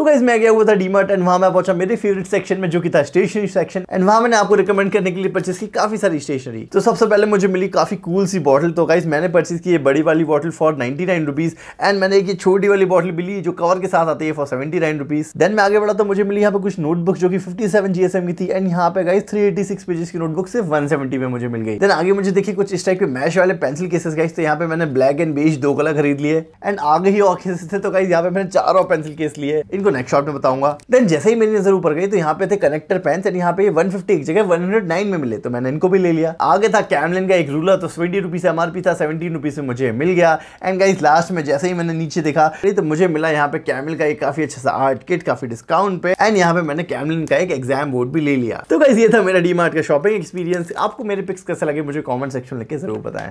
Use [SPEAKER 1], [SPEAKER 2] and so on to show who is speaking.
[SPEAKER 1] तो गाइज मैं गया हुआ था डीमार्ट एंड वहाँ मैं पहुंचा मेरे फेवरेट सेक्शन में जो कि था स्टेशनरी सेक्शन एंड वहाँ मैंने आपको रिकमेंड करने के लिए परचेस की काफी सारी स्टेशनरी तो सबसे पहले मुझे मिली काफी कूल सी बॉटल तो गाइज मैंने परचेस की ये बड़ी वाली bottle for ninety nine rupees and मैंने एक छोटी वाली बॉटल मिली जो कवर के साथ आती है for seventy nine rupees then मैं आगे बढ़ा तो मुझे मिली यहाँ पे कुछ नोटबुक जो कि fifty seven G S M की थी एंड यहाँ पे guys three eighty six pages की नोटबुक सिर्फ वन सेवेंटी में मुझे मिल गई देन आगे मुझे देखिए कुछ इस टाइप के मैश वाले पेंसिल केसेस गाइज तो यहाँ पे मैंने ब्लैक एंड बेज दो कलर खरीद लिए एंड आगे ही और केसेस थे तो गाइज यहाँ पे मैंने चार और पेंसिल केस लिए इनको आपको नेक्स्ट शॉट में बताऊंगा देन जैसे ही मेरी नजर ऊपर गई तो यहाँ पे थे कनेक्टर पेन एंड यहाँ पे वन फिफ्टी एक जगह वन हंड्रेड नाइन में मिले तो मैंने इनको भी ले लिया आगे था कैमलिन का एक रूलर तो twenty rupees M R P था सेवेंटीन रुपीज में मुझे मिल गया एंड गाइज लास्ट में जैसे ही मैंने नीचे देखा तो मुझे मिला यहाँ पे कैमल का एक काफी अच्छा सा आर्ट किट काफी डिस्काउंट पे एंड यहाँ पे मैंने कैमलिन का एक एग्जाम बोर्ड भी ले लिया तो गाइज ये था मेरा डी का शॉपिंग एक्सपीरियंस आपको मेरे पिक्स कैसे लगे मुझे कॉमेंट सेक्शन में जरूर बताएं